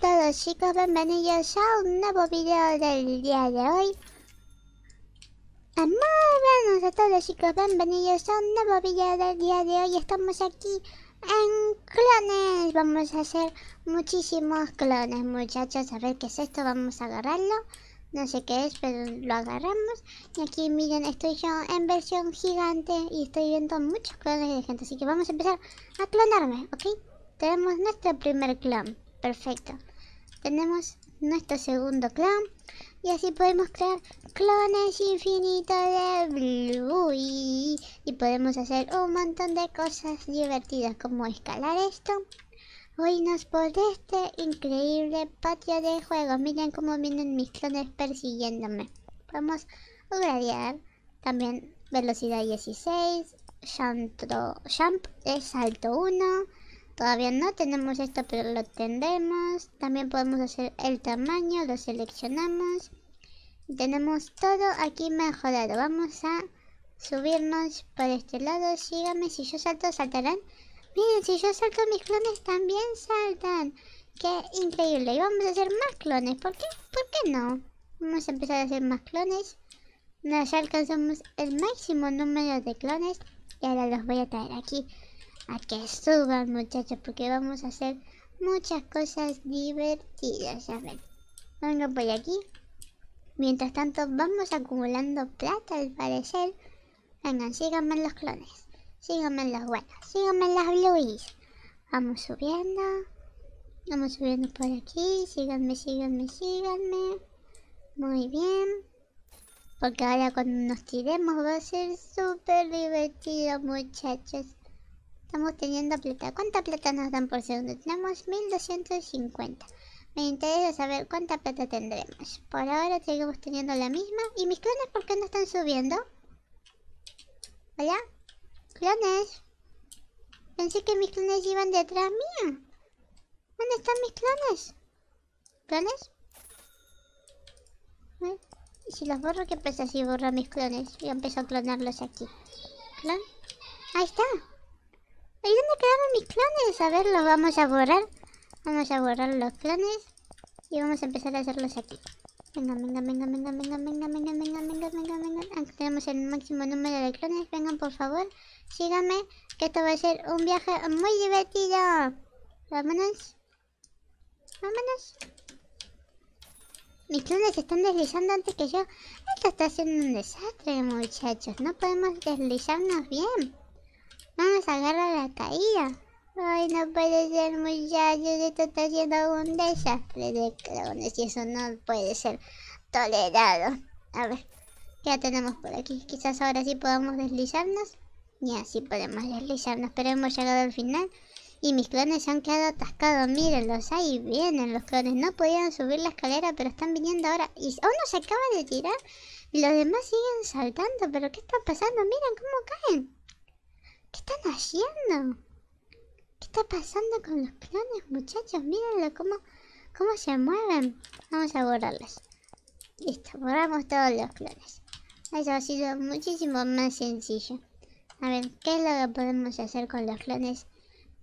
todos chicos, bienvenidos a un nuevo video del día de hoy Muy buenas a todos chicos, bienvenidos a un nuevo video del día de hoy Estamos aquí en clones Vamos a hacer muchísimos clones muchachos A ver qué es esto, vamos a agarrarlo No sé qué es, pero lo agarramos Y aquí miren, estoy yo en versión gigante Y estoy viendo muchos clones de gente Así que vamos a empezar a clonarme, ¿ok? Tenemos nuestro primer clon perfecto. Tenemos nuestro segundo clon. Y así podemos crear clones infinitos de Bluey. Y podemos hacer un montón de cosas divertidas como escalar esto. hoy por este increíble patio de juegos. Miren cómo vienen mis clones persiguiéndome. Podemos gradear también velocidad 16. Jump, jump es salto 1. Todavía no tenemos esto, pero lo tendremos. También podemos hacer el tamaño, lo seleccionamos. Tenemos todo aquí mejorado. Vamos a subirnos por este lado. Sígame, si yo salto, saltarán. Miren, si yo salto, mis clones también saltan. ¡Qué increíble! Y vamos a hacer más clones. ¿Por qué? ¿Por qué no? Vamos a empezar a hacer más clones. Ya alcanzamos el máximo número de clones. Y ahora los voy a traer aquí a que suban muchachos porque vamos a hacer muchas cosas divertidas. A ver, vengo por aquí. Mientras tanto vamos acumulando plata al parecer. Vengan, síganme los clones. Síganme los buenos Síganme las blues. Vamos subiendo. Vamos subiendo por aquí. Síganme, síganme, síganme. Muy bien. Porque ahora cuando nos tiremos va a ser súper divertido muchachos. Estamos teniendo plata. ¿Cuánta plata nos dan por segundo? Tenemos 1250. Me interesa saber cuánta plata tendremos. Por ahora seguimos teniendo la misma. ¿Y mis clones por qué no están subiendo? ¿Hola? ¿Clones? Pensé que mis clones iban detrás mía. ¿Dónde están mis clones? ¿Clones? ¿Y si los borro, qué pasa si borro mis clones? Yo empiezo a clonarlos aquí. ¿Clon? Ahí está. ¿Y dónde quedaron mis clones? A ver, los vamos a borrar. Vamos a borrar los clones. Y vamos a empezar a hacerlos aquí. Venga, venga, venga, venga, venga, venga, venga, venga, venga, venga, venga. Ah, tenemos el máximo número de clones. Vengan, por favor, síganme. Que esto va a ser un viaje muy divertido. Vámonos. Vámonos. Mis clones se están deslizando antes que yo. Esto está siendo un desastre, muchachos. No podemos deslizarnos bien. Vamos a agarrar la caída. Ay, no puede ser, muchachos. Esto está siendo un desastre de clones y eso no puede ser tolerado. A ver, ¿qué tenemos por aquí. Quizás ahora sí podamos deslizarnos. Y así podemos deslizarnos, pero hemos llegado al final. Y mis clones se han quedado atascados, mírenlos, ahí vienen los clones. No podían subir la escalera, pero están viniendo ahora. Y uno se acaba de tirar y los demás siguen saltando. ¿Pero qué está pasando? Miren cómo caen. ¿Qué están haciendo? ¿Qué está pasando con los clones, muchachos? Mírenlo cómo, cómo se mueven. Vamos a borrarlos. Listo, borramos todos los clones. Eso ha sido muchísimo más sencillo. A ver, ¿qué es lo que podemos hacer con los clones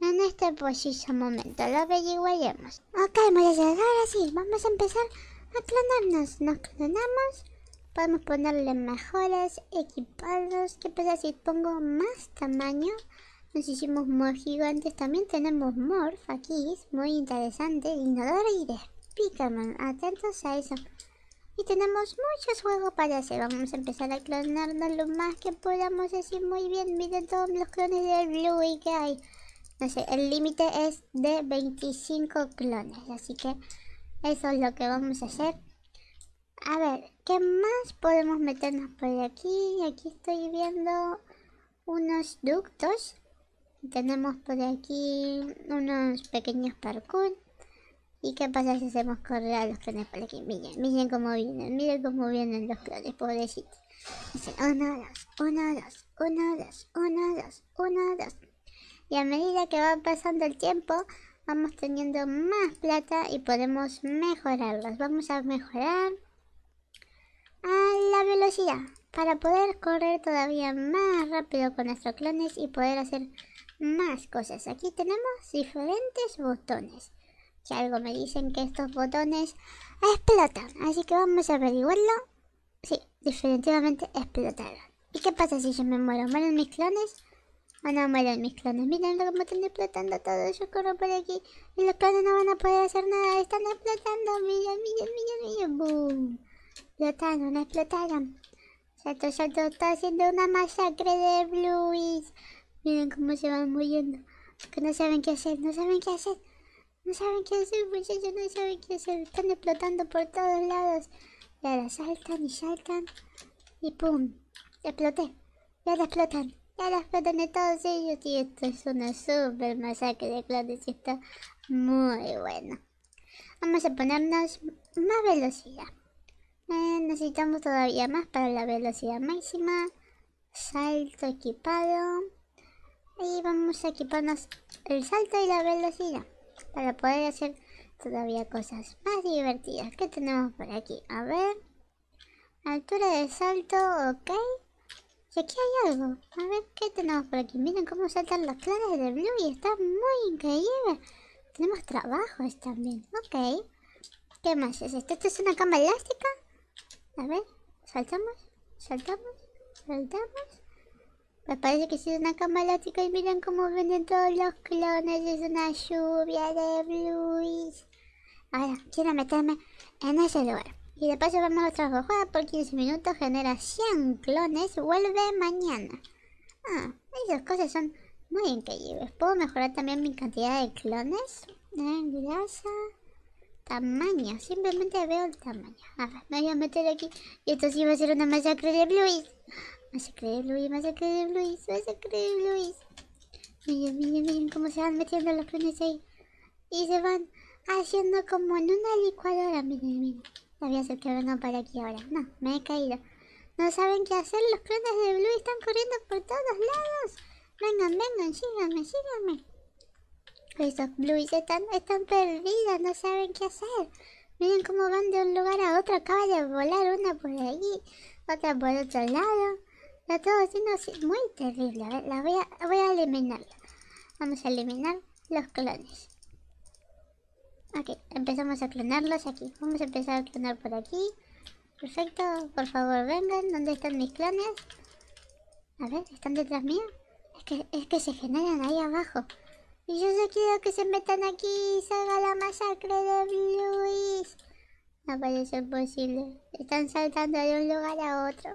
en este preciso momento? Lo averiguaremos. Ok, muchachos, ahora sí, vamos a empezar a clonarnos. Nos clonamos podemos ponerle mejoras, equiparlos, ¿Qué pasa si pongo más tamaño? Nos hicimos más gigantes. También tenemos morph aquí. muy interesante. Inodoro y de Atentos a eso. Y tenemos muchos juegos para hacer. Vamos a empezar a clonarnos lo más que podamos. Así muy bien. Miren todos los clones de Bluey que hay. No sé, el límite es de 25 clones. Así que eso es lo que vamos a hacer. A ver, ¿qué más podemos meternos por aquí? Aquí estoy viendo unos ductos. Tenemos por aquí unos pequeños parkour. ¿Y qué pasa si hacemos correr a los clones por aquí? Miren, miren cómo vienen, miren cómo vienen los clones, pobrecitos. Dicen 1, 2, 1, 2, 1, 2, 1, 2, 1, Y a medida que va pasando el tiempo, vamos teniendo más plata y podemos mejorarlos. Vamos a mejorar a la velocidad para poder correr todavía más rápido con nuestros clones y poder hacer más cosas. Aquí tenemos diferentes botones. Que algo me dicen que estos botones explotan. Así que vamos a averiguarlo. Sí, definitivamente explotaron. ¿Y qué pasa si yo me muero? ¿Mueren mis clones? ¿O no mueren mis clones? Miren cómo están explotando todo. Yo corro por aquí y los clones no van a poder hacer nada. Están explotando. Miren, miren, miren, miren. ¡Boom! explotaron, explotaron. Santo Santo está haciendo una masacre de Blues. Miren cómo se van muriendo. Porque no saben qué hacer, no saben qué hacer. No saben qué hacer, muchachos, no saben qué hacer. Están explotando por todos lados. Y ahora saltan y saltan. Y pum, exploté. Ya ahora explotan. ya la explotan de todos ellos. Y esto es una super masacre de clones y está muy bueno. Vamos a ponernos más velocidad. Eh, necesitamos todavía más para la velocidad máxima. Salto equipado. Y vamos a equiparnos el salto y la velocidad. Para poder hacer todavía cosas más divertidas. ¿Qué tenemos por aquí? A ver. Altura de salto, ok. Y aquí hay algo. A ver qué tenemos por aquí. Miren cómo saltan las claras de blue y está muy increíble. Tenemos trabajos también. Ok. ¿Qué más es esto? ¿Esto es una cama elástica? A ver, saltamos, saltamos, saltamos. Me parece que es una cama elástica y miren cómo venden todos los clones. Es una lluvia de blues. Ahora, quiero meterme en ese lugar. Y de paso vamos a otra jugada por 15 minutos. Genera 100 clones. Vuelve mañana. Ah, esas cosas son muy increíbles. Puedo mejorar también mi cantidad de clones. Eh, gracias grasa tamaño. Simplemente veo el tamaño. A ver, me voy a meter aquí. Y esto sí va a ser una masacre de Luis Masacre de Bluis, masacre de Bluis, masacre de Luis Miren, miren, miren cómo se van metiendo los clones ahí. Y se van haciendo como en una licuadora. Miren, miren. hacer que vengan para aquí ahora. No, me he caído. No saben qué hacer. Los clones de Blue están corriendo por todos lados. Vengan, vengan, síganme, síganme. Estos blues están, perdidos perdidas, no saben qué hacer. Miren cómo van de un lugar a otro, acaba de volar una por allí, otra por otro lado. Está todo haciendo muy terrible. A ver, la voy a, voy Vamos a eliminar los clones. Ok, empezamos a clonarlos aquí. Vamos a empezar a clonar por aquí. Perfecto, por favor vengan. ¿Dónde están mis clones? A ver, ¿están detrás mío? Es que, es que se generan ahí abajo. Y yo no quiero que se metan aquí y salga la masacre de Luis. No parece posible. Están saltando de un lugar a otro.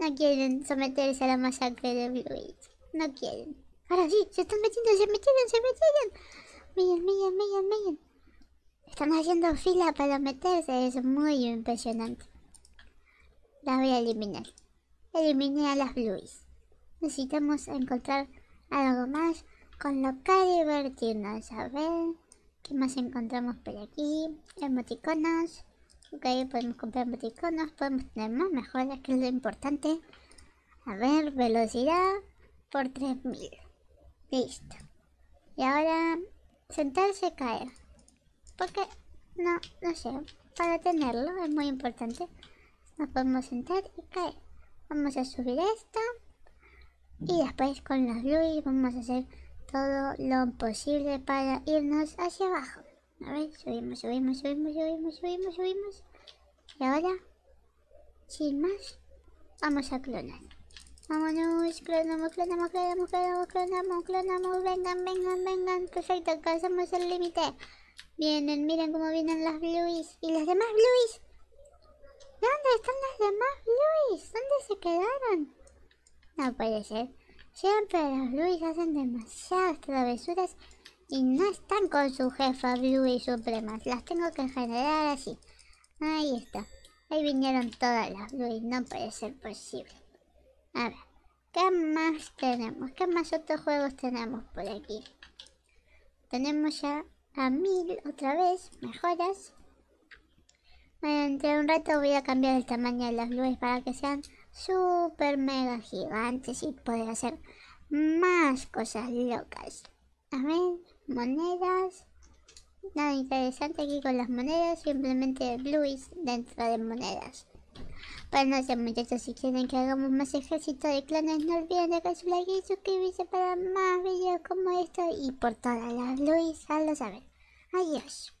No quieren someterse a la masacre de Luis. No quieren. Ahora sí, se están metiendo, se metieron, se metieron. Miren, miren, miren, miren. Están haciendo fila para meterse. Es muy impresionante. Las voy a eliminar. Eliminé a las Blues. Necesitamos encontrar algo más lo que divertirnos. A ver, ¿qué más encontramos por aquí? Emoticonos. Ok, podemos comprar emoticonos, podemos tener más mejoras, que es lo importante. A ver, velocidad por 3000. Listo. Y ahora, sentarse caer. Porque, no, no sé, para tenerlo es muy importante. Nos podemos sentar y caer. Vamos a subir esto. Y después con los Luis vamos a hacer todo lo posible para irnos hacia abajo. A ver, subimos, subimos, subimos, subimos, subimos, subimos. Y ahora, sin más, vamos a clonar. Vámonos, clonamos, clonamos, clonamos, clonamos, clonamos, clonamos, vengan, vengan, vengan. Perfecto, alcanzamos el límite. Vienen, miren cómo vienen las blueys. ¿Y las demás blueys? ¿Dónde están las demás blueys? ¿Dónde se quedaron? No puede ser. Siempre las Blues hacen demasiadas travesuras y no están con su jefa Blue y Supremas. Las tengo que generar así. Ahí está. Ahí vinieron todas las Luis, No puede ser posible. A ver. ¿Qué más tenemos? ¿Qué más otros juegos tenemos por aquí? Tenemos ya a mil otra vez. Mejoras. Bueno, Entre un rato voy a cambiar el tamaño de las Blues para que sean super mega gigantes y poder hacer más cosas locas. A ver, monedas. Nada interesante aquí con las monedas, simplemente blues dentro de monedas. Pues no sé muchachos, si quieren que hagamos más ejército de clones, no olviden dejar su like y suscribirse para más videos como estos y por todas las blues, a lo Adiós.